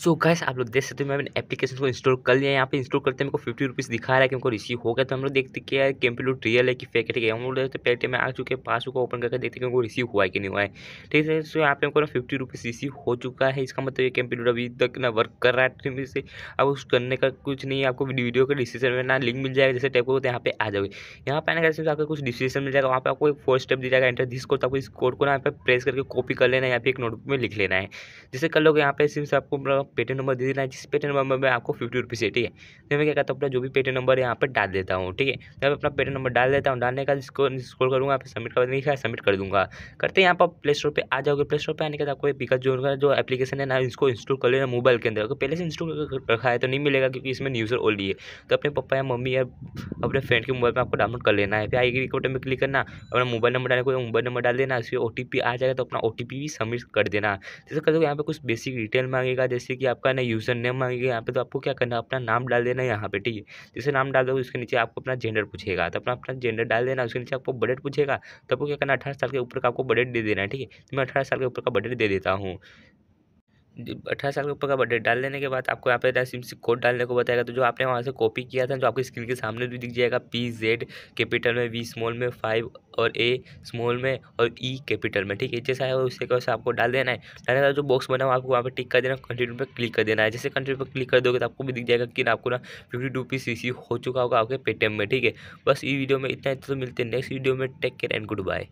सो gas आप लोग देख सकते हो अपने एप्लीकेशन को इंस्टॉल कर लिया यहाँ पे इंस्टॉल करते मेरे को फिफ्टी रुपीज़ दिखा रहा है कि हमको रिसीव हो गया तो हम लोग देखते कि यार कंप्यूटर रियल है कि फेक है ठीक है हम लोग देखते पेटीएम में आ चुके हैं पासबुक ओपन करके देखते कि रिसीव हुआ है कि नहीं हुआ है ठीक है सो यहाँ पे हमको फिफ्टी रुपीज़ रिसीव हो चुका है इसका मतलब ये कंप्यूटर अभी तक ना वर्क कर रहा है तो से अब उस करने का कुछ नहीं है आपको वीडियो के डिस्क्रिप्शन में ना लिंक मिल जाएगा जैसे टाइप को तो यहाँ पे आ जाओगे यहाँ पे आने का आपको कुछ डिस्क्रिप्शन मिल जाएगा वहाँ पर आपको एक फोर स्टेप दिया जाएगा एंटर दिस कोड आपको इस कोड को ना यहाँ पे प्रेस करके कॉपी कर लेना है या फिर एक नोटबुक में लिख लेना है जैसे कर लोग यहाँ पे सिर्फ आपको मतलब पेटे नंबर दे देना है जिस पेटीएम नंबर में आपको फिफ्टी रुपीज़ है ठीक है तो मैं क्या करता हूँ अपना जो भी पेटे नंबर यहाँ पर डाल देता हूँ ठीक है मैं अपना पेटे नंबर डाल देता हूँ डालने का इसको स्कोर करूँगा आप सबमिट कर देखा सबमिट कर दूँगा करते हैं यहाँ पर प्ले स्टोर पर आ जाओगे प्ले स्टोर पर आने के बाद आपको पिकअप जो जो एप्लीकेशन है ना इसको इंस्टॉल कर लेना मोबाइल के अंदर अगर पहले से इंस्टॉल रखा है तो नहीं मिलेगा क्योंकि इसमें यूज़र ओली है तो अपने पापा या मम्मी या अपने फ्रेंड के मोबाइल पर आपको डाउनलोड कर लेना है फिर आई रिकॉर्ड में क्लिक करना अपना मोबाइल नंबर डालने को मोबाइल नंबर डाल देना उसमें ओ आ जाएगा तो अपना ओ भी सबमिट कर देना जैसे कर दो यहाँ पर कुछ बेसिक डिटेल मांगेगा जैसे कि आपका ना यूज़र नेम मांगेगा यहाँ पे तो आपको क्या करना है अपना नाम डाल देना है यहाँ पे ठीक है जैसे नाम डाल दो उसके नीचे आपको अपना जेंडर पूछेगा तो अपना अपना जेंडर डाल देना उसके नीचे आपको बजट पूछेगा तो आपको क्या करना अठारह साल के ऊपर का आपको बजट दे देना है ठीक है तो मैं अठारह साल के ऊपर का बजट दे देता हूँ अठारह साल के ऊपर का अपडेट डाल देने के बाद आपको यहाँ पे से कोड डालने को बताएगा तो जो आपने वहाँ से कॉपी किया था जो आपकी स्क्रीन के सामने भी दिख जाएगा पी जेड कैपिटल में वी स्मॉल में फाइव और ए स्मॉल में और ई e कैपिटल में ठीक है जैसा है उसके वैसे आपको डाल देना है डालने का जो बॉक्स बना हुआ आपको वहाँ पर टिक कर देना कंटिन्यू पर क्लिक कर देना है जैसे कंटिन्यू पर क्लिक कर दोगे तो आपको भी दिख जाएगा कि आपको ना फिफ्टी टू रिसीव हो चुका होगा आपके पेटीएम में ठीक है बस इस वीडियो में इतना तो मिलते हैं नेक्स्ट वीडियो में take care and good bye